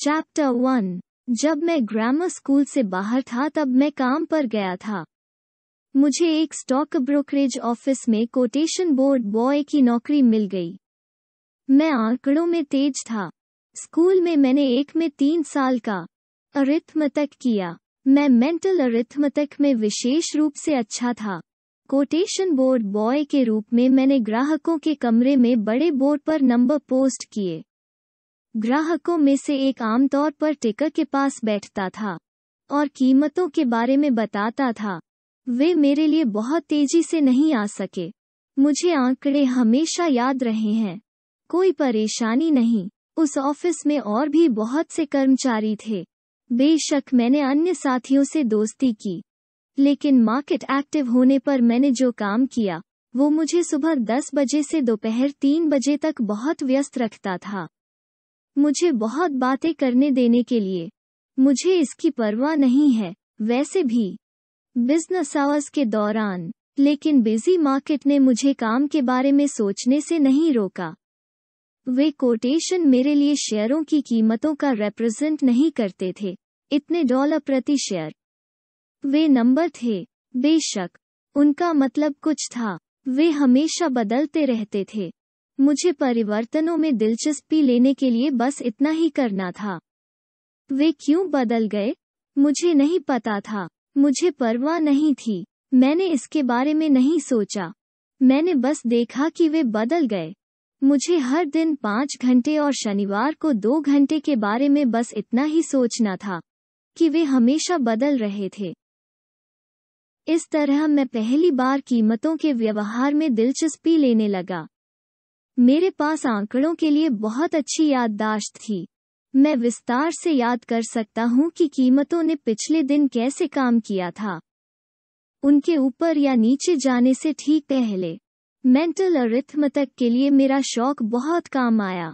Chapter one जब मैं grammar school से बाहर था तब मैं काम पर गया था मुझे एक स्टॉक ब्रोकरेज ऑफिस में कोटेशन बोर्ड बॉय की नौकरी मिल गई मैं आंकड़ों में तेज था स्कूल में मैंने एक में तीन साल का अरिथम किया मैं मेंटल अरिथम में विशेष रूप से अच्छा था कोटेशन बोर्ड बॉय के रूप में मैंने ग्राहकों के कमरे में बड़े बोर्ड पर नंबर पोस्ट किए ग्राहकों में से एक आमतौर पर टिकर के पास बैठता था और कीमतों के बारे में बताता था वे मेरे लिए बहुत तेजी से नहीं आ सके मुझे आंकड़े हमेशा याद रहे हैं कोई परेशानी नहीं उस ऑफिस में और भी बहुत से कर्मचारी थे बेशक मैंने अन्य साथियों से दोस्ती की लेकिन मार्केट एक्टिव होने पर मैंने जो काम किया वो मुझे सुबह 10 बजे से दोपहर 3 बजे तक बहुत व्यस्त रखता था मुझे बहुत बातें करने देने के लिए मुझे इसकी परवाह नहीं है वैसे भी बिजनेस आवर्स के दौरान लेकिन बिजी मार्केट ने मुझे काम के बारे में सोचने से नहीं रोका वे कोटेशन मेरे लिए शेयरों की कीमतों का रिप्रेजेंट नहीं करते थे इतने डॉलर प्रति शेयर वे नंबर थे बेशक उनका मतलब कुछ था वे हमेशा बदलते रहते थे मुझे परिवर्तनों में दिलचस्पी लेने के लिए बस इतना ही करना था वे क्यों बदल गए मुझे नहीं पता था मुझे परवाह नहीं थी मैंने इसके बारे में नहीं सोचा मैंने बस देखा कि वे बदल गए मुझे हर दिन पाँच घंटे और शनिवार को दो घंटे के बारे में बस इतना ही सोचना था कि वे हमेशा बदल रहे थे इस तरह मैं पहली बार कीमतों के व्यवहार में दिलचस्पी लेने लगा मेरे पास आंकड़ों के लिए बहुत अच्छी याददाश्त थी मैं विस्तार से याद कर सकता हूं कि कीमतों ने पिछले दिन कैसे काम किया था उनके ऊपर या नीचे जाने से ठीक पहले मेंटल अरिथम तक के लिए मेरा शौक बहुत काम आया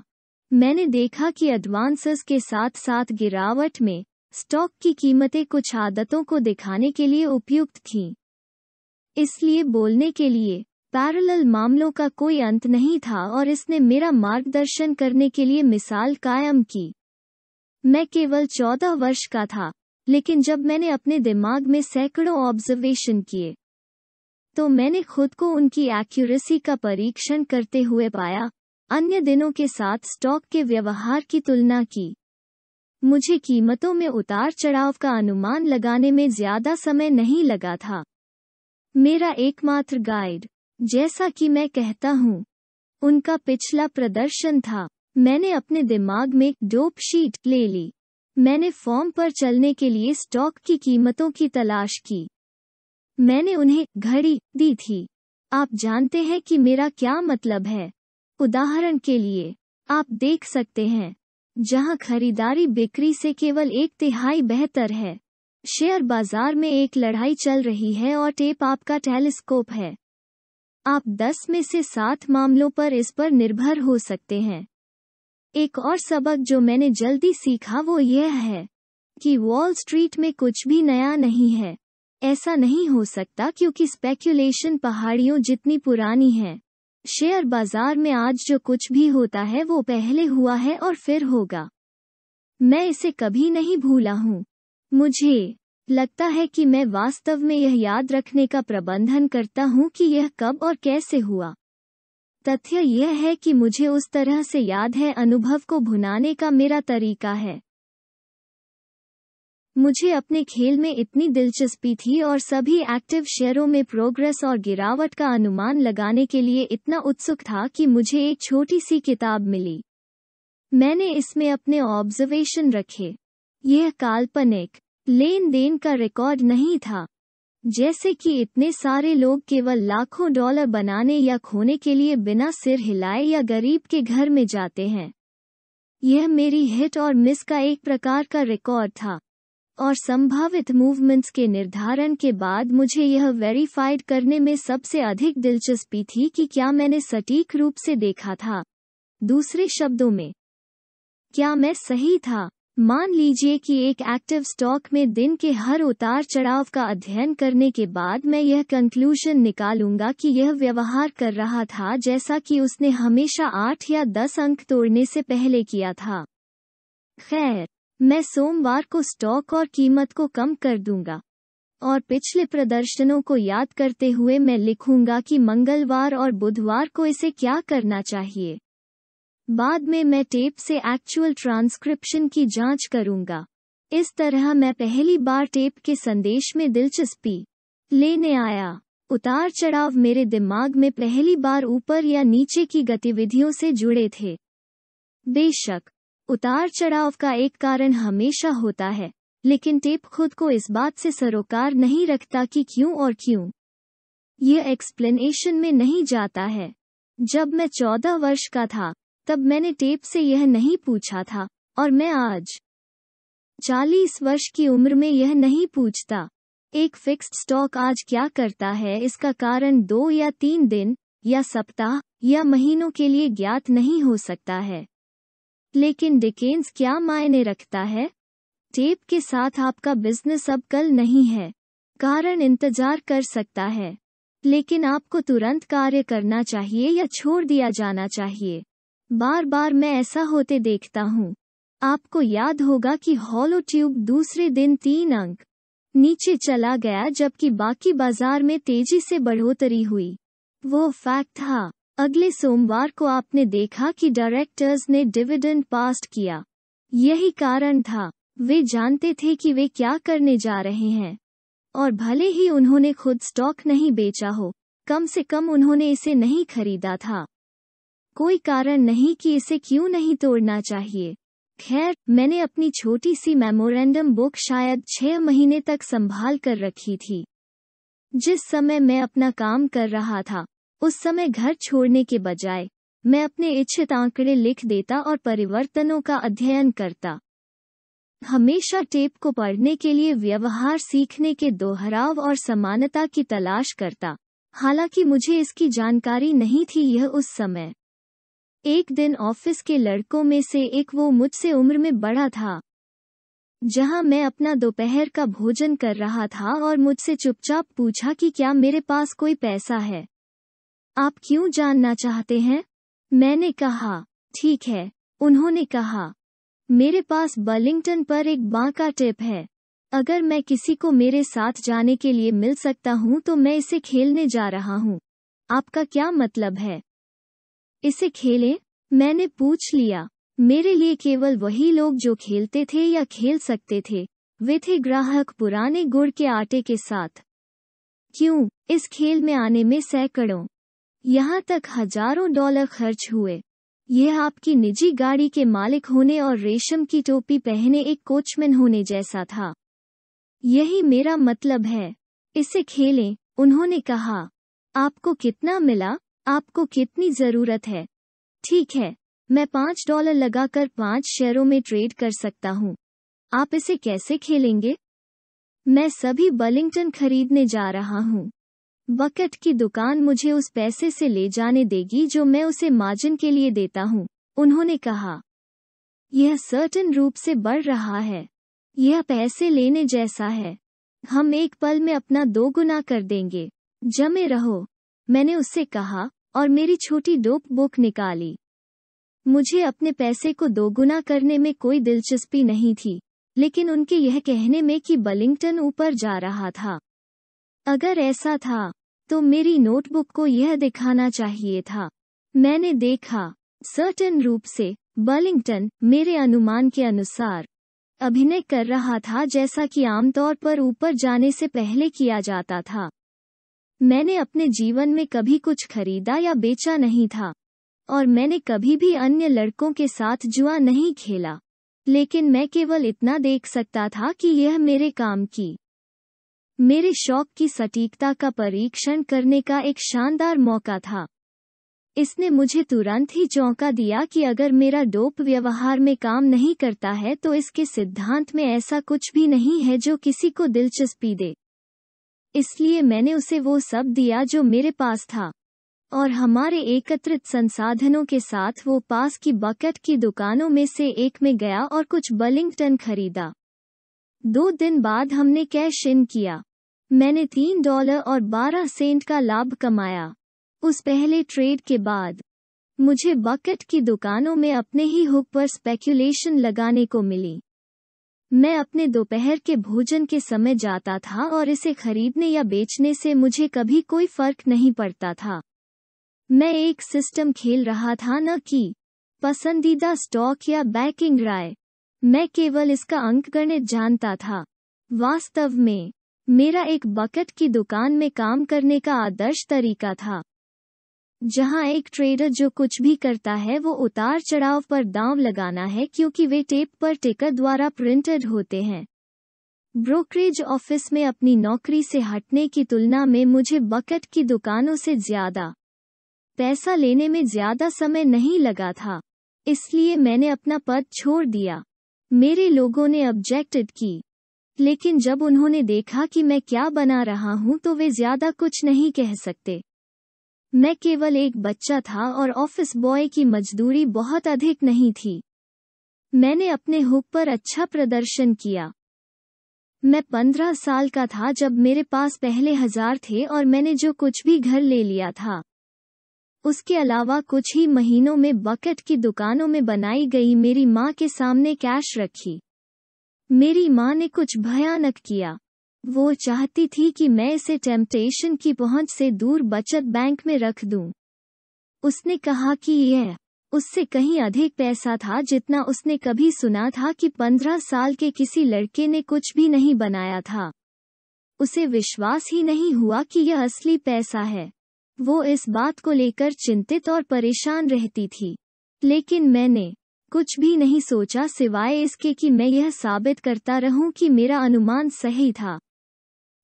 मैंने देखा कि एडवांसेस के साथ साथ गिरावट में स्टॉक की कीमतें कुछ आदतों को दिखाने के लिए उपयुक्त थीं इसलिए बोलने के लिए पैरल मामलों का कोई अंत नहीं था और इसने मेरा मार्गदर्शन करने के लिए मिसाल कायम की मैं केवल चौदह वर्ष का था लेकिन जब मैंने अपने दिमाग में सैकड़ों ऑब्जर्वेशन किए तो मैंने खुद को उनकी एक्यूरेसी का परीक्षण करते हुए पाया अन्य दिनों के साथ स्टॉक के व्यवहार की तुलना की मुझे कीमतों में उतार चढ़ाव का अनुमान लगाने में ज्यादा समय नहीं लगा था मेरा एकमात्र गाइड जैसा कि मैं कहता हूँ उनका पिछला प्रदर्शन था मैंने अपने दिमाग में डोप शीट ले ली मैंने फॉर्म पर चलने के लिए स्टॉक की कीमतों की तलाश की मैंने उन्हें घड़ी दी थी आप जानते हैं कि मेरा क्या मतलब है उदाहरण के लिए आप देख सकते हैं जहां खरीदारी बिक्री से केवल एक तिहाई बेहतर है शेयर बाजार में एक लड़ाई चल रही है और टेप आपका टेलीस्कोप है आप 10 में से 7 मामलों पर इस पर निर्भर हो सकते हैं एक और सबक जो मैंने जल्दी सीखा वो यह है कि वॉल स्ट्रीट में कुछ भी नया नहीं है ऐसा नहीं हो सकता क्योंकि स्पेक्यूलेशन पहाड़ियों जितनी पुरानी है शेयर बाजार में आज जो कुछ भी होता है वो पहले हुआ है और फिर होगा मैं इसे कभी नहीं भूला हूँ मुझे लगता है कि मैं वास्तव में यह याद रखने का प्रबंधन करता हूं कि यह कब और कैसे हुआ तथ्य यह है कि मुझे उस तरह से याद है अनुभव को भुनाने का मेरा तरीका है मुझे अपने खेल में इतनी दिलचस्पी थी और सभी एक्टिव शेयरों में प्रोग्रेस और गिरावट का अनुमान लगाने के लिए इतना उत्सुक था कि मुझे एक छोटी सी किताब मिली मैंने इसमें अपने ऑब्जर्वेशन रखे यह काल्पनिक लेन देन का रिकॉर्ड नहीं था जैसे कि इतने सारे लोग केवल लाखों डॉलर बनाने या खोने के लिए बिना सिर हिलाए या गरीब के घर में जाते हैं यह मेरी हिट और मिस का एक प्रकार का रिकॉर्ड था और संभावित मूवमेंट्स के निर्धारण के बाद मुझे यह वेरीफाइड करने में सबसे अधिक दिलचस्पी थी कि क्या मैंने सटीक रूप से देखा था दूसरे शब्दों में क्या मैं सही था मान लीजिए कि एक एक्टिव स्टॉक में दिन के हर उतार चढ़ाव का अध्ययन करने के बाद मैं यह कंक्लूजन निकालूंगा कि यह व्यवहार कर रहा था जैसा कि उसने हमेशा आठ या दस अंक तोड़ने से पहले किया था खैर मैं सोमवार को स्टॉक और कीमत को कम कर दूंगा और पिछले प्रदर्शनों को याद करते हुए मैं लिखूंगा कि मंगलवार और बुधवार को इसे क्या करना चाहिए बाद में मैं टेप से एक्चुअल ट्रांसक्रिप्शन की जांच करूंगा इस तरह मैं पहली बार टेप के संदेश में दिलचस्पी लेने आया उतार चढ़ाव मेरे दिमाग में पहली बार ऊपर या नीचे की गतिविधियों से जुड़े थे बेशक उतार चढ़ाव का एक कारण हमेशा होता है लेकिन टेप खुद को इस बात से सरोकार नहीं रखता कि क्यों और क्यों यह एक्सप्लेनेशन में नहीं जाता है जब मैं चौदह वर्ष का था तब मैंने टेप से यह नहीं पूछा था और मैं आज चालीस वर्ष की उम्र में यह नहीं पूछता एक फिक्स्ड स्टॉक आज क्या करता है इसका कारण दो या तीन दिन या सप्ताह या महीनों के लिए ज्ञात नहीं हो सकता है लेकिन डिकेन्स क्या मायने रखता है टेप के साथ आपका बिजनेस अब कल नहीं है कारण इंतजार कर सकता है लेकिन आपको तुरंत कार्य करना चाहिए या छोड़ दिया जाना चाहिए बार बार मैं ऐसा होते देखता हूँ आपको याद होगा कि हॉलो ट्यूब दूसरे दिन तीन अंक नीचे चला गया जबकि बाकी बाजार में तेजी से बढ़ोतरी हुई वो फैक्ट था अगले सोमवार को आपने देखा कि डायरेक्टर्स ने डिविडेंड पास्ट किया यही कारण था वे जानते थे कि वे क्या करने जा रहे हैं और भले ही उन्होंने खुद स्टॉक नहीं बेचा हो कम से कम उन्होंने इसे नहीं खरीदा था कोई कारण नहीं कि इसे क्यों नहीं तोड़ना चाहिए खैर मैंने अपनी छोटी सी मेमोरेंडम बुक शायद छह महीने तक संभाल कर रखी थी जिस समय मैं अपना काम कर रहा था उस समय घर छोड़ने के बजाय मैं अपने इच्छित आंकड़े लिख देता और परिवर्तनों का अध्ययन करता हमेशा टेप को पढ़ने के लिए व्यवहार सीखने के दोहराव और समानता की तलाश करता हालांकि मुझे इसकी जानकारी नहीं थी यह उस समय एक दिन ऑफिस के लड़कों में से एक वो मुझसे उम्र में बड़ा था जहां मैं अपना दोपहर का भोजन कर रहा था और मुझसे चुपचाप पूछा कि क्या मेरे पास कोई पैसा है आप क्यों जानना चाहते हैं मैंने कहा ठीक है उन्होंने कहा मेरे पास बर्लिंगटन पर एक बांका टिप है अगर मैं किसी को मेरे साथ जाने के लिए मिल सकता हूँ तो मैं इसे खेलने जा रहा हूँ आपका क्या मतलब है इसे खेलें मैंने पूछ लिया मेरे लिए केवल वही लोग जो खेलते थे या खेल सकते थे वे थे ग्राहक पुराने गुड़ के आटे के साथ क्यों इस खेल में आने में सैकड़ों यहाँ तक हजारों डॉलर खर्च हुए यह आपकी निजी गाड़ी के मालिक होने और रेशम की टोपी पहने एक कोचमैन होने जैसा था यही मेरा मतलब है इसे खेलें उन्होंने कहा आपको कितना मिला आपको कितनी जरूरत है ठीक है मैं पाँच डॉलर लगाकर पाँच शेयरों में ट्रेड कर सकता हूँ आप इसे कैसे खेलेंगे मैं सभी बलिंगटन खरीदने जा रहा हूँ बकेट की दुकान मुझे उस पैसे से ले जाने देगी जो मैं उसे मार्जिन के लिए देता हूँ उन्होंने कहा यह सर्टन रूप से बढ़ रहा है यह पैसे लेने जैसा है हम एक पल में अपना दो गुना कर देंगे जमे रहो मैंने उससे कहा और मेरी छोटी डोप बुक निकाली मुझे अपने पैसे को दोगुना करने में कोई दिलचस्पी नहीं थी लेकिन उनके यह कहने में कि बलिंगटन ऊपर जा रहा था अगर ऐसा था तो मेरी नोटबुक को यह दिखाना चाहिए था मैंने देखा सर्टन रूप से बलिंगटन मेरे अनुमान के अनुसार अभिनय कर रहा था जैसा कि आमतौर पर ऊपर जाने से पहले किया जाता था मैंने अपने जीवन में कभी कुछ खरीदा या बेचा नहीं था और मैंने कभी भी अन्य लड़कों के साथ जुआ नहीं खेला लेकिन मैं केवल इतना देख सकता था कि यह मेरे काम की मेरे शौक की सटीकता का परीक्षण करने का एक शानदार मौका था इसने मुझे तुरंत ही चौंका दिया कि अगर मेरा डोप व्यवहार में काम नहीं करता है तो इसके सिद्धांत में ऐसा कुछ भी नहीं है जो किसी को दिलचस्पी दे इसलिए मैंने उसे वो सब दिया जो मेरे पास था और हमारे एकत्रित संसाधनों के साथ वो पास की बकेट की दुकानों में से एक में गया और कुछ बलिंगटन खरीदा दो दिन बाद हमने कैश इन किया मैंने तीन डॉलर और बारह सेंट का लाभ कमाया उस पहले ट्रेड के बाद मुझे बकेट की दुकानों में अपने ही हुक पर स्पेक्युलेशन लगाने को मिली मैं अपने दोपहर के भोजन के समय जाता था और इसे खरीदने या बेचने से मुझे कभी कोई फर्क नहीं पड़ता था मैं एक सिस्टम खेल रहा था न कि पसंदीदा स्टॉक या बैकिंग राय मैं केवल इसका अंक गणित जानता था वास्तव में मेरा एक बकेट की दुकान में काम करने का आदर्श तरीका था जहां एक ट्रेडर जो कुछ भी करता है वो उतार चढ़ाव पर दाव लगाना है क्योंकि वे टेप पर टेकर द्वारा प्रिंटेड होते हैं ब्रोकरेज ऑफिस में अपनी नौकरी से हटने की तुलना में मुझे बकेट की दुकानों से ज्यादा पैसा लेने में ज्यादा समय नहीं लगा था इसलिए मैंने अपना पद छोड़ दिया मेरे लोगों ने ऑब्जेक्टेड की लेकिन जब उन्होंने देखा कि मैं क्या बना रहा हूं तो वे ज्यादा कुछ नहीं कह सकते मैं केवल एक बच्चा था और ऑफिस बॉय की मजदूरी बहुत अधिक नहीं थी मैंने अपने हुक पर अच्छा प्रदर्शन किया मैं पंद्रह साल का था जब मेरे पास पहले हजार थे और मैंने जो कुछ भी घर ले लिया था उसके अलावा कुछ ही महीनों में बकेट की दुकानों में बनाई गई मेरी माँ के सामने कैश रखी मेरी माँ ने कुछ भयानक किया वो चाहती थी कि मैं इसे टेम्पटेशन की पहुंच से दूर बचत बैंक में रख दूं। उसने कहा कि यह उससे कहीं अधिक पैसा था जितना उसने कभी सुना था कि पंद्रह साल के किसी लड़के ने कुछ भी नहीं बनाया था उसे विश्वास ही नहीं हुआ कि यह असली पैसा है वो इस बात को लेकर चिंतित और परेशान रहती थी लेकिन मैंने कुछ भी नहीं सोचा सिवाय इसके कि मैं यह साबित करता रहूं कि मेरा अनुमान सही था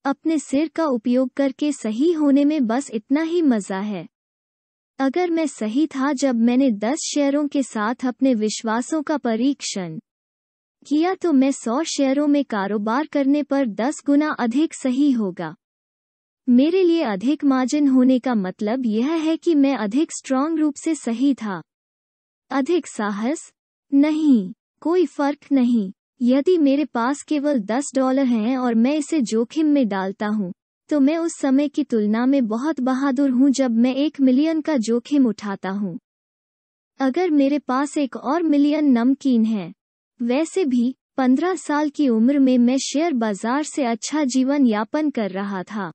अपने सिर का उपयोग करके सही होने में बस इतना ही मजा है अगर मैं सही था जब मैंने दस शेयरों के साथ अपने विश्वासों का परीक्षण किया तो मैं सौ शेयरों में कारोबार करने पर दस गुना अधिक सही होगा मेरे लिए अधिक मार्जिन होने का मतलब यह है कि मैं अधिक स्ट्रांग रूप से सही था अधिक साहस नहीं कोई फर्क नहीं यदि मेरे पास केवल दस डॉलर हैं और मैं इसे जोखिम में डालता हूँ तो मैं उस समय की तुलना में बहुत बहादुर हूँ जब मैं एक मिलियन का जोखिम उठाता हूँ अगर मेरे पास एक और मिलियन नमकीन है वैसे भी पंद्रह साल की उम्र में मैं शेयर बाजार से अच्छा जीवन यापन कर रहा था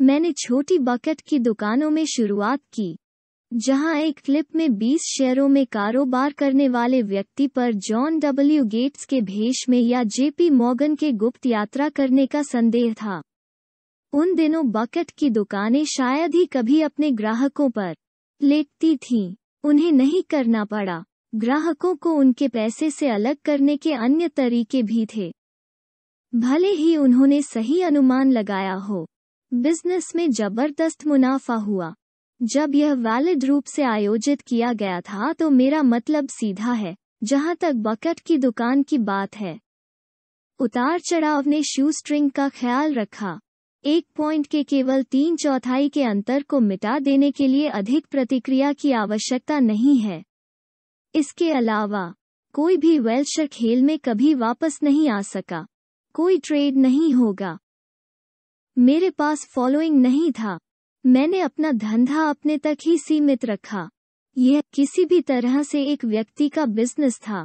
मैंने छोटी बकेट की दुकानों में शुरुआत की जहां एक क्लिप में 20 शेयरों में कारोबार करने वाले व्यक्ति पर जॉन डब्ल्यू गेट्स के भेष में या जेपी मॉगन के गुप्त यात्रा करने का संदेह था उन दिनों बकेट की दुकानें शायद ही कभी अपने ग्राहकों पर लेटती थीं। उन्हें नहीं करना पड़ा ग्राहकों को उनके पैसे से अलग करने के अन्य तरीके भी थे भले ही उन्होंने सही अनुमान लगाया हो बिजनेस में जबरदस्त मुनाफा हुआ जब यह वैलिड रूप से आयोजित किया गया था तो मेरा मतलब सीधा है जहां तक बकेट की दुकान की बात है उतार चढ़ाव ने शू स्ट्रिंग का ख्याल रखा एक पॉइंट के केवल तीन चौथाई के अंतर को मिटा देने के लिए अधिक प्रतिक्रिया की आवश्यकता नहीं है इसके अलावा कोई भी वेल्शर खेल में कभी वापस नहीं आ सका कोई ट्रेड नहीं होगा मेरे पास फॉलोइंग नहीं था मैंने अपना धंधा अपने तक ही सीमित रखा यह किसी भी तरह से एक व्यक्ति का बिजनेस था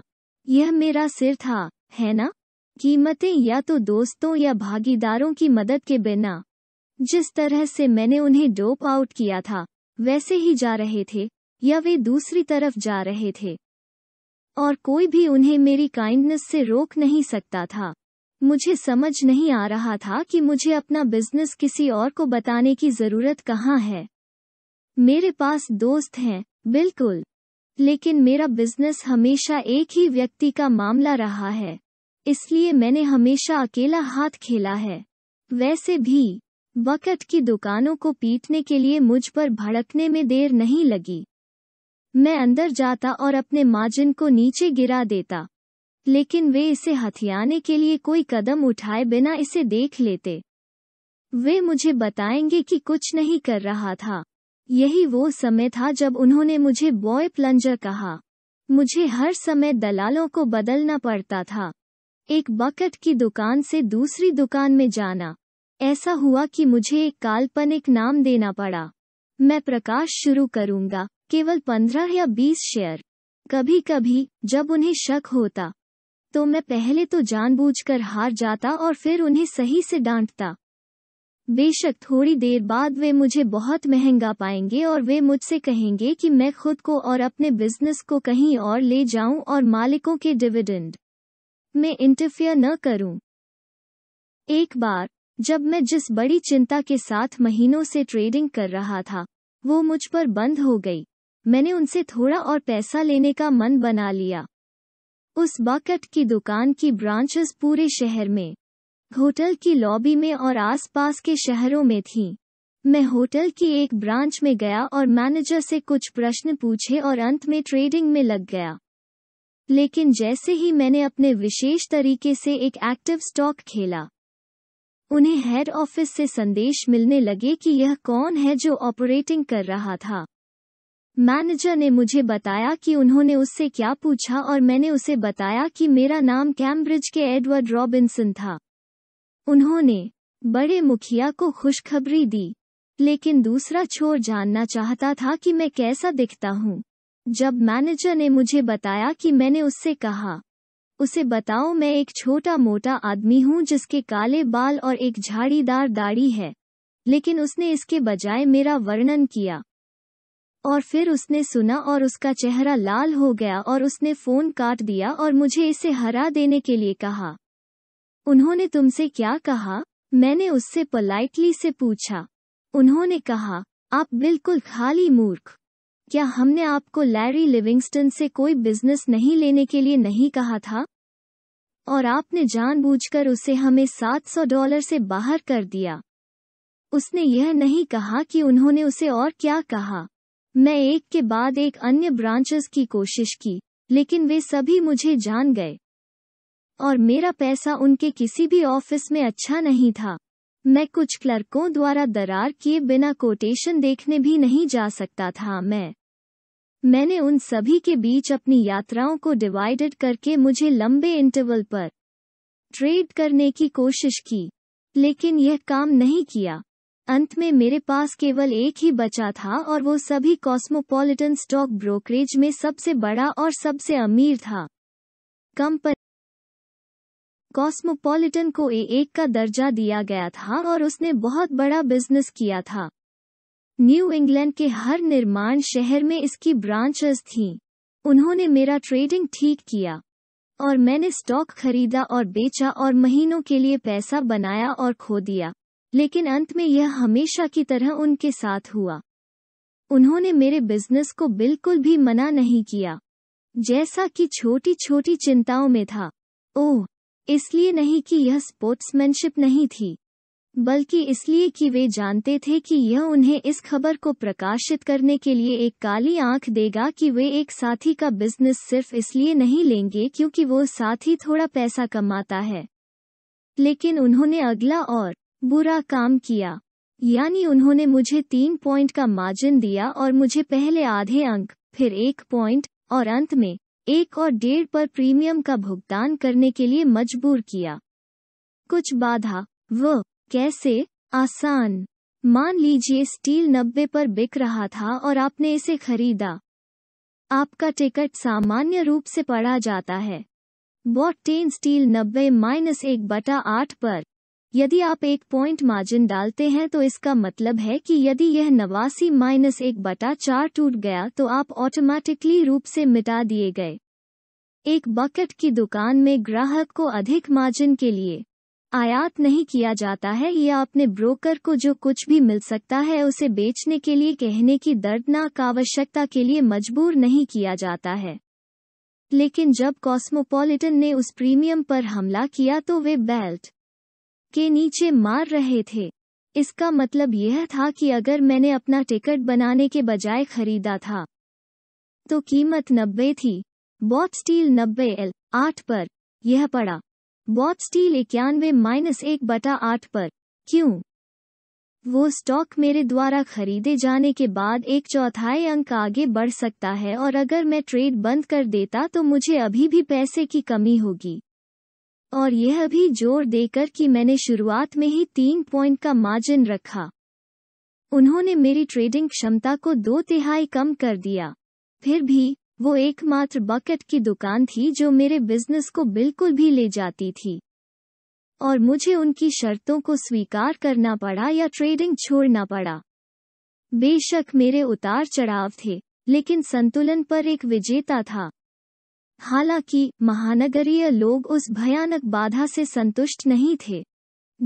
यह मेरा सिर था है ना? कीमतें या तो दोस्तों या भागीदारों की मदद के बिना जिस तरह से मैंने उन्हें डोप आउट किया था वैसे ही जा रहे थे या वे दूसरी तरफ जा रहे थे और कोई भी उन्हें मेरी काइंडनेस से रोक नहीं सकता था मुझे समझ नहीं आ रहा था कि मुझे अपना बिजनेस किसी और को बताने की जरूरत कहाँ है मेरे पास दोस्त हैं बिल्कुल लेकिन मेरा बिजनेस हमेशा एक ही व्यक्ति का मामला रहा है इसलिए मैंने हमेशा अकेला हाथ खेला है वैसे भी बकट की दुकानों को पीटने के लिए मुझ पर भड़कने में देर नहीं लगी मैं अंदर जाता और अपने मार्जिन को नीचे गिरा देता लेकिन वे इसे हथियाने के लिए कोई कदम उठाए बिना इसे देख लेते वे मुझे बताएंगे कि कुछ नहीं कर रहा था यही वो समय था जब उन्होंने मुझे बॉय प्लंजर कहा मुझे हर समय दलालों को बदलना पड़ता था एक बकेट की दुकान से दूसरी दुकान में जाना ऐसा हुआ कि मुझे एक काल्पनिक नाम देना पड़ा मैं प्रकाश शुरू करूंगा केवल पंद्रह या बीस शेयर कभी कभी जब उन्हें शक होता तो मैं पहले तो जानबूझकर हार जाता और फिर उन्हें सही से डांटता बेशक थोड़ी देर बाद वे मुझे बहुत महंगा पाएंगे और वे मुझसे कहेंगे कि मैं खुद को और अपने बिजनेस को कहीं और ले जाऊं और मालिकों के डिविडेंड में इंटरफेयर न करूं। एक बार जब मैं जिस बड़ी चिंता के साथ महीनों से ट्रेडिंग कर रहा था वो मुझ पर बंद हो गई मैंने उनसे थोड़ा और पैसा लेने का मन बना लिया उस बकेट की दुकान की ब्रांचेस पूरे शहर में होटल की लॉबी में और आसपास के शहरों में थीं। मैं होटल की एक ब्रांच में गया और मैनेजर से कुछ प्रश्न पूछे और अंत में ट्रेडिंग में लग गया लेकिन जैसे ही मैंने अपने विशेष तरीके से एक एक्टिव स्टॉक खेला उन्हें हेड ऑफिस से संदेश मिलने लगे कि यह कौन है जो ऑपरेटिंग कर रहा था मैनेजर ने मुझे बताया कि उन्होंने उससे क्या पूछा और मैंने उसे बताया कि मेरा नाम कैम्ब्रिज के एडवर्ड रॉबिन्सन था उन्होंने बड़े मुखिया को खुशखबरी दी लेकिन दूसरा छोर जानना चाहता था कि मैं कैसा दिखता हूँ जब मैनेजर ने मुझे बताया कि मैंने उससे कहा उसे बताओ मैं एक छोटा मोटा आदमी हूँ जिसके काले बाल और एक झाड़ीदार दाढ़ी है लेकिन उसने इसके बजाय मेरा वर्णन किया और फिर उसने सुना और उसका चेहरा लाल हो गया और उसने फोन काट दिया और मुझे इसे हरा देने के लिए कहा उन्होंने तुमसे क्या कहा मैंने उससे पोलाइटली से पूछा उन्होंने कहा आप बिल्कुल खाली मूर्ख क्या हमने आपको लैरी लिविंगस्टन से कोई बिजनेस नहीं लेने के लिए नहीं कहा था और आपने जानबूझकर उसे हमें 700 डॉलर से बाहर कर दिया उसने यह नहीं कहा कि उन्होंने उसे और क्या कहा मैं एक के बाद एक अन्य ब्रांचेस की कोशिश की लेकिन वे सभी मुझे जान गए और मेरा पैसा उनके किसी भी ऑफिस में अच्छा नहीं था मैं कुछ क्लर्कों द्वारा दरार किए बिना कोटेशन देखने भी नहीं जा सकता था मैं मैंने उन सभी के बीच अपनी यात्राओं को डिवाइडेड करके मुझे लंबे इंटरवल पर ट्रेड करने की कोशिश की लेकिन यह काम नहीं किया अंत में मेरे पास केवल एक ही बचा था और वो सभी कॉस्मोपॉलिटन स्टॉक ब्रोकरेज में सबसे बड़ा और सबसे अमीर था कंपनी कॉस्मोपॉलिटन को ए एक का दर्जा दिया गया था और उसने बहुत बड़ा बिजनेस किया था न्यू इंग्लैंड के हर निर्माण शहर में इसकी ब्रांचेस थीं। उन्होंने मेरा ट्रेडिंग ठीक किया और मैंने स्टॉक खरीदा और बेचा और महीनों के लिए पैसा बनाया और खो दिया लेकिन अंत में यह हमेशा की तरह उनके साथ हुआ उन्होंने मेरे बिजनेस को बिल्कुल भी मना नहीं किया जैसा कि छोटी छोटी चिंताओं में था ओह इसलिए नहीं कि यह स्पोर्ट्समैनशिप नहीं थी बल्कि इसलिए कि वे जानते थे कि यह उन्हें इस खबर को प्रकाशित करने के लिए एक काली आंख देगा कि वे एक साथी का बिजनेस सिर्फ इसलिए नहीं लेंगे क्योंकि वो साथी थोड़ा पैसा कमाता है लेकिन उन्होंने अगला और बुरा काम किया यानी उन्होंने मुझे तीन पॉइंट का मार्जिन दिया और मुझे पहले आधे अंक फिर एक पॉइंट और अंत में एक और डेढ़ पर प्रीमियम का भुगतान करने के लिए मजबूर किया कुछ बाधा व कैसे आसान मान लीजिए स्टील नब्बे पर बिक रहा था और आपने इसे खरीदा आपका टिकट सामान्य रूप से पढ़ा जाता है बॉटेन स्टील नब्बे माइनस एक बटा आठ पर यदि आप एक पॉइंट मार्जिन डालते हैं तो इसका मतलब है कि यदि यह नवासी माइनस एक बटा चार टूट गया तो आप ऑटोमेटिकली रूप से मिटा दिए गए एक बकेट की दुकान में ग्राहक को अधिक मार्जिन के लिए आयात नहीं किया जाता है या अपने ब्रोकर को जो कुछ भी मिल सकता है उसे बेचने के लिए कहने की दर्दनाक आवश्यकता के लिए मजबूर नहीं किया जाता है लेकिन जब कॉस्मोपॉलिटन ने उस प्रीमियम पर हमला किया तो वे बेल्ट के नीचे मार रहे थे इसका मतलब यह था कि अगर मैंने अपना टिकट बनाने के बजाय खरीदा था तो कीमत नब्बे थी बॉट स्टील नब्बे एल आठ पर यह पड़ा बॉट स्टील इक्यानवे माइनस एक बटा आठ पर क्यों वो स्टॉक मेरे द्वारा खरीदे जाने के बाद एक चौथाई अंक आगे बढ़ सकता है और अगर मैं ट्रेड बंद कर देता तो मुझे अभी भी पैसे की कमी होगी और यह भी जोर देकर कि मैंने शुरुआत में ही तीन पॉइंट का मार्जिन रखा उन्होंने मेरी ट्रेडिंग क्षमता को दो तिहाई कम कर दिया फिर भी वो एकमात्र बकेट की दुकान थी जो मेरे बिजनेस को बिल्कुल भी ले जाती थी और मुझे उनकी शर्तों को स्वीकार करना पड़ा या ट्रेडिंग छोड़ना पड़ा बेशक मेरे उतार चढ़ाव थे लेकिन संतुलन पर एक विजेता था हालांकि महानगरीय लोग उस भयानक बाधा से संतुष्ट नहीं थे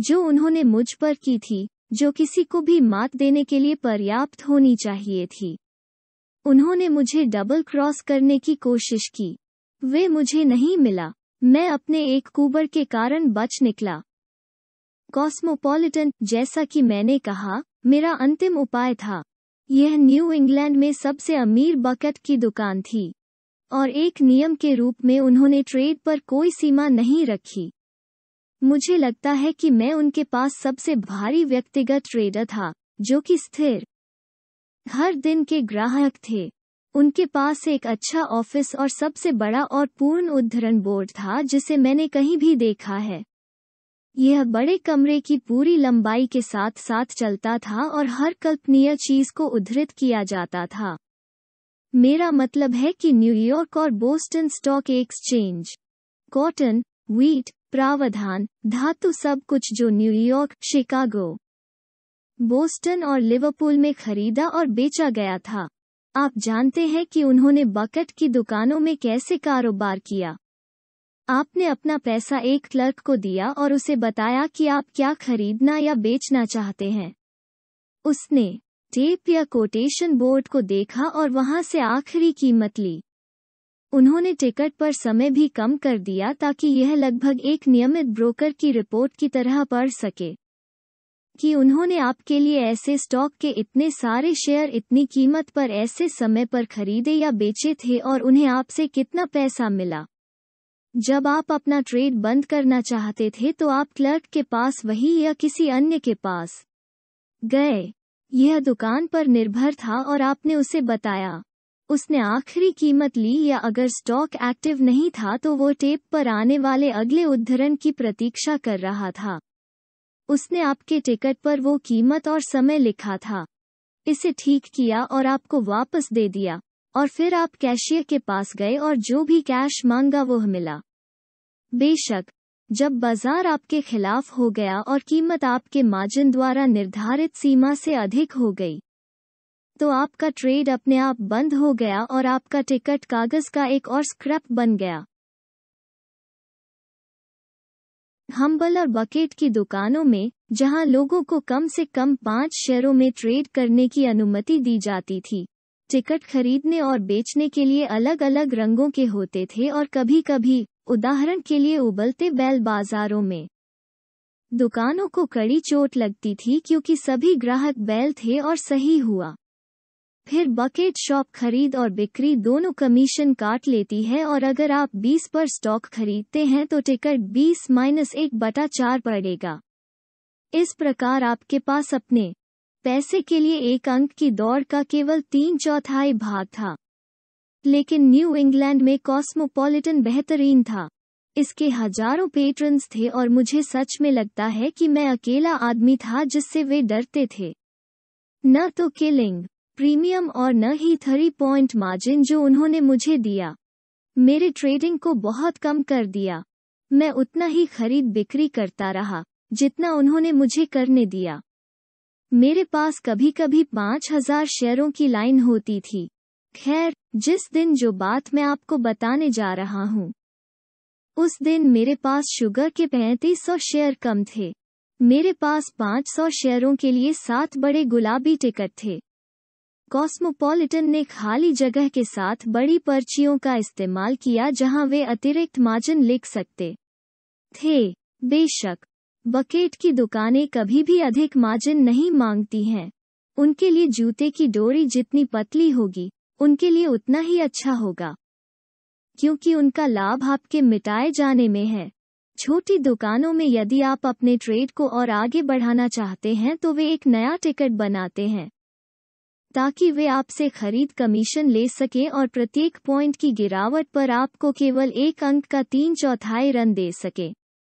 जो उन्होंने मुझ पर की थी जो किसी को भी मात देने के लिए पर्याप्त होनी चाहिए थी उन्होंने मुझे डबल क्रॉस करने की कोशिश की वे मुझे नहीं मिला मैं अपने एक कुबर के कारण बच निकला कॉस्मोपॉलिटन जैसा कि मैंने कहा मेरा अंतिम उपाय था यह न्यू इंग्लैंड में सबसे अमीर बकेट की दुकान थी और एक नियम के रूप में उन्होंने ट्रेड पर कोई सीमा नहीं रखी मुझे लगता है कि मैं उनके पास सबसे भारी व्यक्तिगत ट्रेडर था जो कि स्थिर हर दिन के ग्राहक थे उनके पास एक अच्छा ऑफिस और सबसे बड़ा और पूर्ण उद्धरण बोर्ड था जिसे मैंने कहीं भी देखा है यह बड़े कमरे की पूरी लंबाई के साथ साथ चलता था और हर कल्पनीय चीज को उद्धृत किया जाता था मेरा मतलब है कि न्यूयॉर्क और Boston stock exchange cotton wheat प्रावधान धातु सब कुछ जो न्यूयॉर्क शिकागो बोस्टन और लिवरपूल में खरीदा और बेचा गया था आप जानते हैं कि उन्होंने बकेट की दुकानों में कैसे कारोबार किया आपने अपना पैसा एक क्लर्क को दिया और उसे बताया कि आप क्या खरीदना या बेचना चाहते हैं उसने टेप या कोटेशन बोर्ड को देखा और वहां से आखिरी कीमत ली उन्होंने टिकट पर समय भी कम कर दिया ताकि यह लगभग एक नियमित ब्रोकर की रिपोर्ट की तरह पढ़ सके कि उन्होंने आपके लिए ऐसे स्टॉक के इतने सारे शेयर इतनी कीमत पर ऐसे समय पर खरीदे या बेचे थे और उन्हें आपसे कितना पैसा मिला जब आप अपना ट्रेड बंद करना चाहते थे तो आप क्लर्क के पास वही या किसी अन्य के पास गए यह दुकान पर निर्भर था और आपने उसे बताया उसने आखिरी कीमत ली या अगर स्टॉक एक्टिव नहीं था तो वो टेप पर आने वाले अगले उद्धरण की प्रतीक्षा कर रहा था उसने आपके टिकट पर वो कीमत और समय लिखा था इसे ठीक किया और आपको वापस दे दिया और फिर आप कैशियर के पास गए और जो भी कैश मांगा वह मिला बेशक जब बाजार आपके खिलाफ हो गया और कीमत आपके मार्जिन द्वारा निर्धारित सीमा से अधिक हो गई तो आपका ट्रेड अपने आप बंद हो गया और आपका टिकट कागज का एक और स्क्रैप बन गया हम्बल और बकेट की दुकानों में जहां लोगों को कम से कम पांच शेयरों में ट्रेड करने की अनुमति दी जाती थी टिकट खरीदने और बेचने के लिए अलग अलग रंगों के होते थे और कभी कभी उदाहरण के लिए उबलते बैल बाजारों में दुकानों को कड़ी चोट लगती थी क्योंकि सभी ग्राहक बैल थे और सही हुआ फिर बकेट शॉप खरीद और बिक्री दोनों कमीशन काट लेती है और अगर आप 20 पर स्टॉक खरीदते हैं तो टिकट 20 माइनस एक बटा चार पड़ेगा इस प्रकार आपके पास अपने पैसे के लिए एक अंक की दौड़ का केवल तीन चौथाई भाग था लेकिन न्यू इंग्लैंड में कॉस्मोपॉलिटन बेहतरीन था इसके हजारों पेट्रंस थे और मुझे सच में लगता है कि मैं अकेला आदमी था जिससे वे डरते थे न तो किलिंग प्रीमियम और न ही थ्री पॉइंट मार्जिन जो उन्होंने मुझे दिया मेरे ट्रेडिंग को बहुत कम कर दिया मैं उतना ही खरीद बिक्री करता रहा जितना उन्होंने मुझे करने दिया मेरे पास कभी कभी पाँच हजार शेयरों की लाइन होती थी खैर जिस दिन जो बात मैं आपको बताने जा रहा हूँ उस दिन मेरे पास शुगर के पैंतीस सौ शेयर कम थे मेरे पास पाँच सौ शेयरों के लिए सात बड़े गुलाबी टिकट थे कॉस्मोपॉलिटन ने खाली जगह के साथ बड़ी पर्चियों का इस्तेमाल किया जहां वे अतिरिक्त मार्जिन लिख सकते थे बेशक बकेट की दुकानें कभी भी अधिक मार्जिन नहीं मांगती हैं उनके लिए जूते की डोरी जितनी पतली होगी उनके लिए उतना ही अच्छा होगा क्योंकि उनका लाभ आपके मिटाए जाने में है छोटी दुकानों में यदि आप अपने ट्रेड को और आगे बढ़ाना चाहते हैं तो वे एक नया टिकट बनाते हैं ताकि वे आपसे खरीद कमीशन ले सकें और प्रत्येक पॉइंट की गिरावट पर आपको केवल एक अंक का तीन चौथाई रन दे सके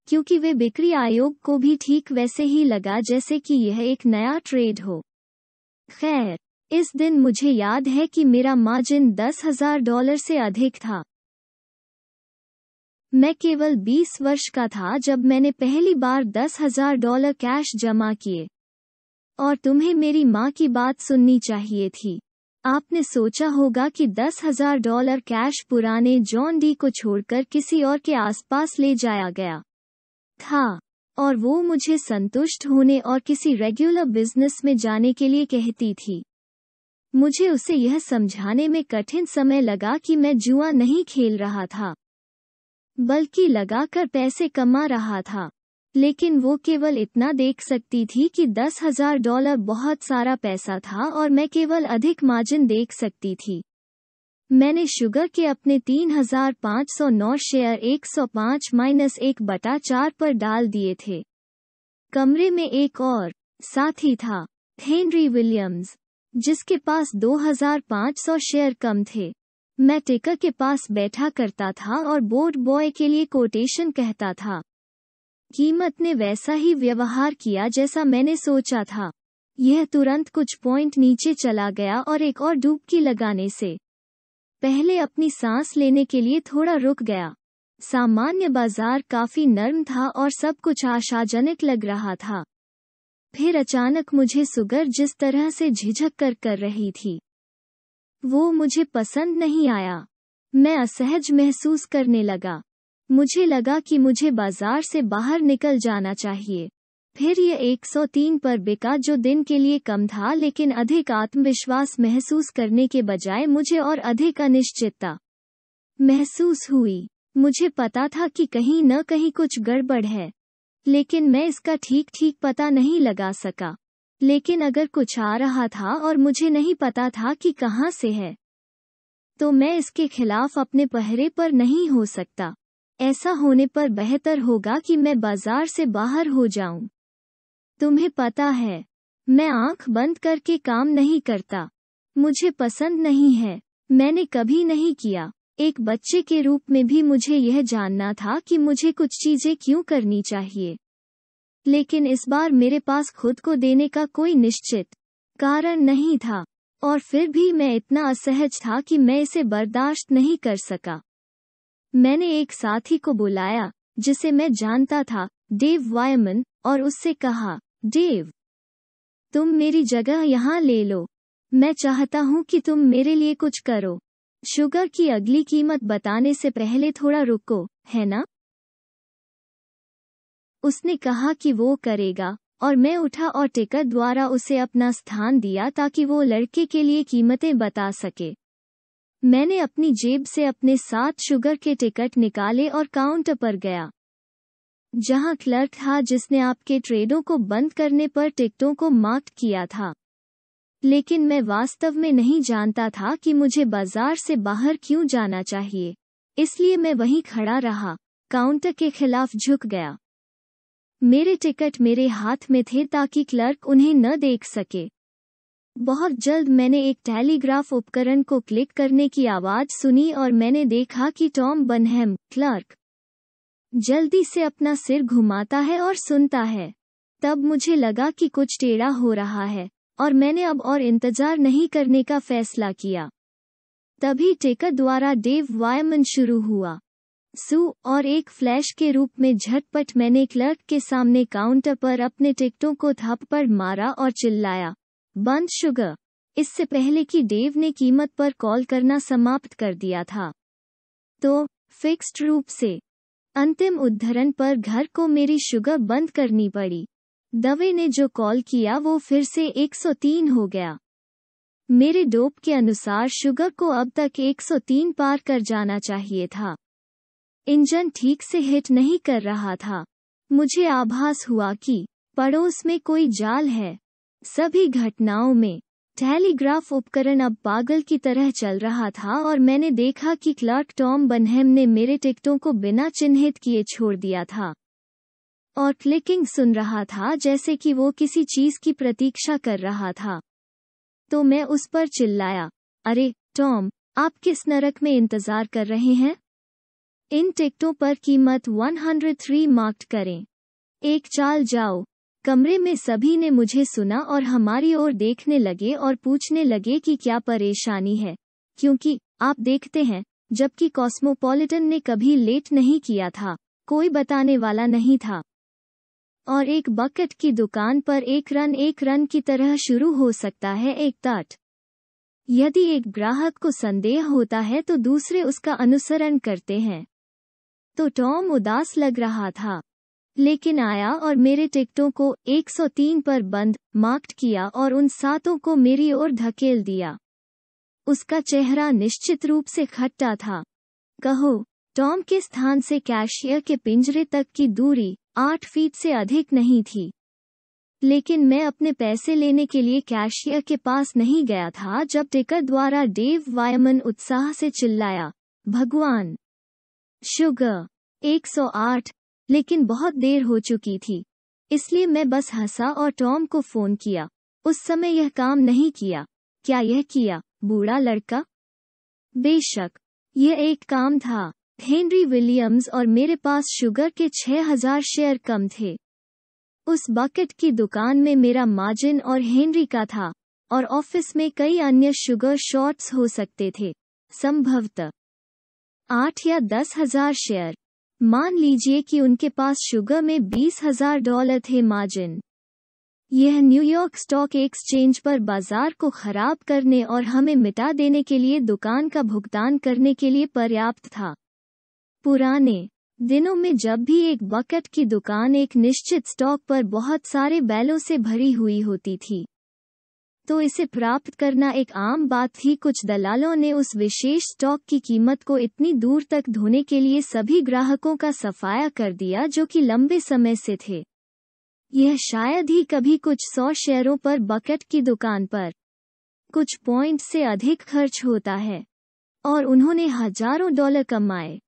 क्योंकि वे बिक्री आयोग को भी ठीक वैसे ही लगा जैसे कि यह एक नया ट्रेड हो खैर इस दिन मुझे याद है कि मेरा मार्जिन दस हजार डॉलर से अधिक था मैं केवल बीस वर्ष का था जब मैंने पहली बार दस हजार डॉलर कैश जमा किए और तुम्हें मेरी माँ की बात सुननी चाहिए थी आपने सोचा होगा कि दस हजार डॉलर कैश पुराने जॉन डी को छोड़कर किसी और के आसपास ले जाया गया था और वो मुझे संतुष्ट होने और किसी रेगुलर बिजनेस में जाने के लिए कहती थी मुझे उसे यह समझाने में कठिन समय लगा कि मैं जुआ नहीं खेल रहा था बल्कि लगाकर पैसे कमा रहा था लेकिन वो केवल इतना देख सकती थी कि दस हजार डॉलर बहुत सारा पैसा था और मैं केवल अधिक मार्जिन देख सकती थी मैंने शुगर के अपने 3,509 शेयर 105 माइनस एक बटा चार पर डाल दिए थे कमरे में एक और साथी था हेनरी विलियम्स जिसके पास 2500 शेयर कम थे मैं टेकर के पास बैठा करता था और बोर्ड बॉय के लिए कोटेशन कहता था कीमत ने वैसा ही व्यवहार किया जैसा मैंने सोचा था यह तुरंत कुछ पॉइंट नीचे चला गया और एक और डुबकी लगाने से पहले अपनी सांस लेने के लिए थोड़ा रुक गया सामान्य बाजार काफी नर्म था और सब कुछ आशाजनक लग रहा था फिर अचानक मुझे सुगर जिस तरह से झिझक कर कर रही थी वो मुझे पसंद नहीं आया मैं असहज महसूस करने लगा मुझे लगा कि मुझे बाजार से बाहर निकल जाना चाहिए फिर ये 103 पर बिका जो दिन के लिए कम था लेकिन अधिक आत्मविश्वास महसूस करने के बजाय मुझे और अधिक अनिश्चितता महसूस हुई मुझे पता था कि कहीं न कहीं कुछ गड़बड़ है लेकिन मैं इसका ठीक ठीक पता नहीं लगा सका लेकिन अगर कुछ आ रहा था और मुझे नहीं पता था कि कहाँ से है तो मैं इसके खिलाफ अपने पहरे पर नहीं हो सकता ऐसा होने पर बेहतर होगा कि मैं बाजार से बाहर हो जाऊं। तुम्हें पता है मैं आंख बंद करके काम नहीं करता मुझे पसंद नहीं है मैंने कभी नहीं किया एक बच्चे के रूप में भी मुझे यह जानना था कि मुझे कुछ चीजें क्यों करनी चाहिए लेकिन इस बार मेरे पास खुद को देने का कोई निश्चित कारण नहीं था और फिर भी मैं इतना असहज था कि मैं इसे बर्दाश्त नहीं कर सका मैंने एक साथी को बुलाया जिसे मैं जानता था डेव वायमन और उससे कहा डेव तुम मेरी जगह यहाँ ले लो मैं चाहता हूँ कि तुम मेरे लिए कुछ करो शुगर की अगली कीमत बताने से पहले थोड़ा रुको है ना? उसने कहा कि वो करेगा और मैं उठा और टिकट द्वारा उसे अपना स्थान दिया ताकि वो लड़के के लिए कीमतें बता सके मैंने अपनी जेब से अपने साथ शुगर के टिकट निकाले और काउंटर पर गया जहां क्लर्क था जिसने आपके ट्रेडों को बंद करने पर टिकटों को मार्क किया था लेकिन मैं वास्तव में नहीं जानता था कि मुझे बाजार से बाहर क्यों जाना चाहिए इसलिए मैं वहीं खड़ा रहा काउंटर के खिलाफ झुक गया मेरे टिकट मेरे हाथ में थे ताकि क्लर्क उन्हें न देख सके बहुत जल्द मैंने एक टेलीग्राफ उपकरण को क्लिक करने की आवाज सुनी और मैंने देखा कि टॉम बनहम क्लर्क जल्दी से अपना सिर घुमाता है और सुनता है तब मुझे लगा कि कुछ टेढ़ा हो रहा है और मैंने अब और इंतजार नहीं करने का फैसला किया तभी टेकर द्वारा डेव वायमन शुरू हुआ सू और एक फ्लैश के रूप में झटपट मैंने क्लर्क के सामने काउंटर पर अपने टिकटों को थप्पड़ मारा और चिल्लाया बंद शुगर इससे पहले कि डेव ने कीमत पर कॉल करना समाप्त कर दिया था तो फिक्स्ड रूप से अंतिम उद्धरण पर घर को मेरी शुगर बंद करनी पड़ी दवे ने जो कॉल किया वो फिर से 103 हो गया मेरे डोप के अनुसार शुगर को अब तक 103 पार कर जाना चाहिए था इंजन ठीक से हिट नहीं कर रहा था मुझे आभास हुआ कि पड़ोस में कोई जाल है सभी घटनाओं में टेलीग्राफ उपकरण अब पागल की तरह चल रहा था और मैंने देखा कि क्लर्क टॉम बनहेम ने मेरे टिकटों को बिना चिन्हित किए छोड़ दिया था और क्लिकिंग सुन रहा था जैसे कि वो किसी चीज की प्रतीक्षा कर रहा था तो मैं उस पर चिल्लाया अरे टॉम आप किस नरक में इंतजार कर रहे हैं इन टिकटों पर कीमत 103 मार्क्ड करें एक चाल जाओ कमरे में सभी ने मुझे सुना और हमारी ओर देखने लगे और पूछने लगे कि क्या परेशानी है क्योंकि आप देखते हैं जबकि कॉस्मोपॉलिटन ने कभी लेट नहीं किया था कोई बताने वाला नहीं था और एक बकेट की दुकान पर एक रन एक रन की तरह शुरू हो सकता है एक ताट यदि एक ग्राहक को संदेह होता है तो दूसरे उसका अनुसरण करते हैं तो टॉम उदास लग रहा था लेकिन आया और मेरे टिकटों को 103 पर बंद मार्क्ड किया और उन सातों को मेरी ओर धकेल दिया उसका चेहरा निश्चित रूप से खट्टा था कहो टॉम के स्थान से कैशियर के पिंजरे तक की दूरी आठ फीट से अधिक नहीं थी लेकिन मैं अपने पैसे लेने के लिए कैशियर के पास नहीं गया था जब टिकर द्वारा डेव वायमन उत्साह से चिल्लाया भगवान शुगर 108 लेकिन बहुत देर हो चुकी थी इसलिए मैं बस हंसा और टॉम को फोन किया उस समय यह काम नहीं किया क्या यह किया बूढ़ा लड़का बेशक यह एक काम था हेनरी विलियम्स और मेरे पास शुगर के 6000 शेयर कम थे उस बकेट की दुकान में मेरा मार्जिन और हेनरी का था और ऑफिस में कई अन्य शुगर शॉर्ट्स हो सकते थे संभवतः आठ या दस हजार शेयर मान लीजिए कि उनके पास शुगर में बीस हजार डॉलर थे मार्जिन यह न्यूयॉर्क स्टॉक एक्सचेंज पर बाजार को खराब करने और हमें मिटा देने के लिए दुकान का भुगतान करने के लिए पर्याप्त था पुराने दिनों में जब भी एक बकेट की दुकान एक निश्चित स्टॉक पर बहुत सारे बैलों से भरी हुई होती थी तो इसे प्राप्त करना एक आम बात थी कुछ दलालों ने उस विशेष स्टॉक की कीमत को इतनी दूर तक धोने के लिए सभी ग्राहकों का सफाया कर दिया जो कि लंबे समय से थे यह शायद ही कभी कुछ सौ शेयरों पर बकेट की दुकान पर कुछ पॉइंट से अधिक खर्च होता है और उन्होंने हजारों डॉलर कमाए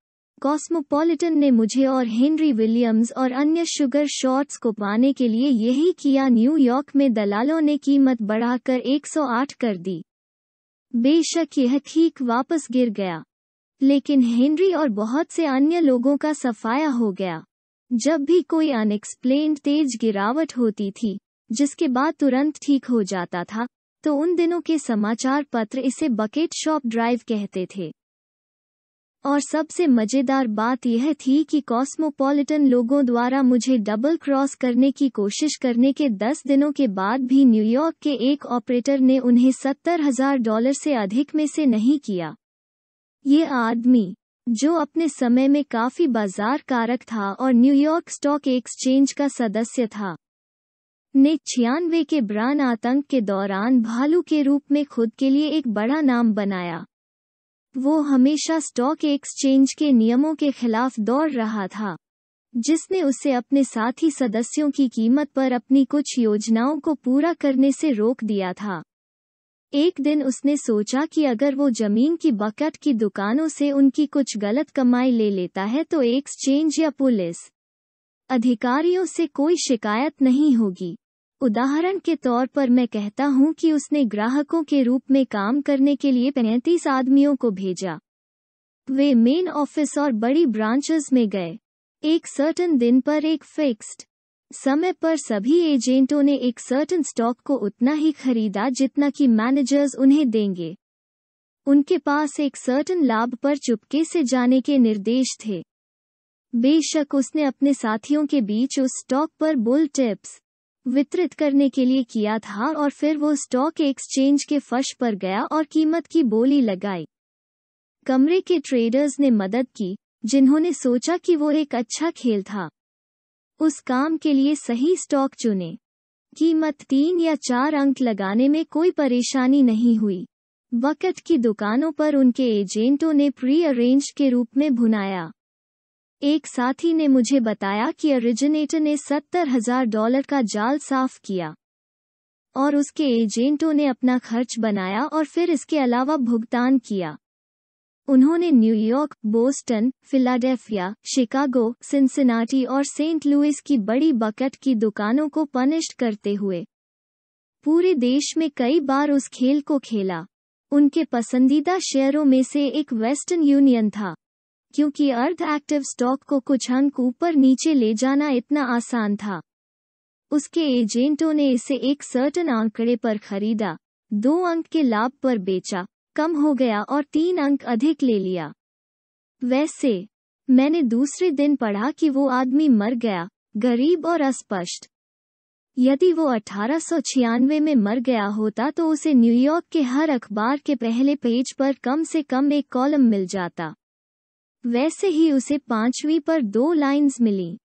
कॉस्मोपॉलिटन ने मुझे और हेनरी विलियम्स और अन्य शुगर शॉट्स को पाने के लिए यही किया न्यूयॉर्क में दलालों ने कीमत बढ़ाकर 108 कर दी बेशक यह ठीक वापस गिर गया लेकिन हेनरी और बहुत से अन्य लोगों का सफाया हो गया जब भी कोई अनएक्सप्लेन्ड तेज गिरावट होती थी जिसके बाद तुरंत ठीक हो जाता था तो उन दिनों के समाचार पत्र इसे बकेट शॉप ड्राइव कहते थे और सबसे मजेदार बात यह थी कि कॉस्मोपॉलिटन लोगों द्वारा मुझे डबल क्रॉस करने की कोशिश करने के 10 दिनों के बाद भी न्यूयॉर्क के एक ऑपरेटर ने उन्हें सत्तर हजार डॉलर से अधिक में से नहीं किया ये आदमी जो अपने समय में काफी बाजार कारक था और न्यूयॉर्क स्टॉक एक्सचेंज का सदस्य था ने छियानवे के ब्रान आतंक के दौरान भालू के रूप में खुद के लिए एक बड़ा नाम बनाया वो हमेशा स्टॉक एक्सचेंज के नियमों के खिलाफ दौड़ रहा था जिसने उसे अपने साथी सदस्यों की कीमत पर अपनी कुछ योजनाओं को पूरा करने से रोक दिया था एक दिन उसने सोचा कि अगर वो जमीन की बकट की दुकानों से उनकी कुछ गलत कमाई ले लेता है तो एक्सचेंज या पुलिस अधिकारियों से कोई शिकायत नहीं होगी उदाहरण के तौर पर मैं कहता हूं कि उसने ग्राहकों के रूप में काम करने के लिए पैंतीस आदमियों को भेजा वे मेन ऑफिस और बड़ी ब्रांचेस में गए एक सर्टन दिन पर एक फिक्स्ड समय पर सभी एजेंटों ने एक सर्टन स्टॉक को उतना ही खरीदा जितना कि मैनेजर्स उन्हें देंगे उनके पास एक सर्टन लाभ पर चुपके से जाने के निर्देश थे बेशक उसने अपने साथियों के बीच उस स्टॉक पर बुल टिप्स वितरित करने के लिए किया था और फिर वो स्टॉक एक्सचेंज के फर्श पर गया और कीमत की बोली लगाई कमरे के ट्रेडर्स ने मदद की जिन्होंने सोचा कि वो एक अच्छा खेल था उस काम के लिए सही स्टॉक चुने कीमत तीन या चार अंक लगाने में कोई परेशानी नहीं हुई वक़्त की दुकानों पर उनके एजेंटों ने प्री अरेंज के रूप में भुनाया एक साथी ने मुझे बताया कि ओरिजिनेटर ने सत्तर हजार डॉलर का जाल साफ किया और उसके एजेंटों ने अपना खर्च बनाया और फिर इसके अलावा भुगतान किया उन्होंने New York Boston Philadelphia Chicago Cincinnati और सेंट लुइस की बड़ी बकेट की दुकानों को पनिश्ड करते हुए पूरे देश में कई बार उस खेल को खेला उनके पसंदीदा शहरों में से एक वेस्टर्न यूनियन था क्योंकि अर्ध एक्टिव स्टॉक को कुछ अंक ऊपर नीचे ले जाना इतना आसान था उसके एजेंटों ने इसे एक सर्टन आंकड़े पर खरीदा दो अंक के लाभ पर बेचा कम हो गया और तीन अंक अधिक ले लिया वैसे मैंने दूसरे दिन पढ़ा कि वो आदमी मर गया गरीब और अस्पष्ट यदि वो अठारह में मर गया होता तो उसे न्यूयॉर्क के हर अखबार के पहले पेज पर कम से कम एक कॉलम मिल जाता वैसे ही उसे पांचवी पर दो लाइंस मिली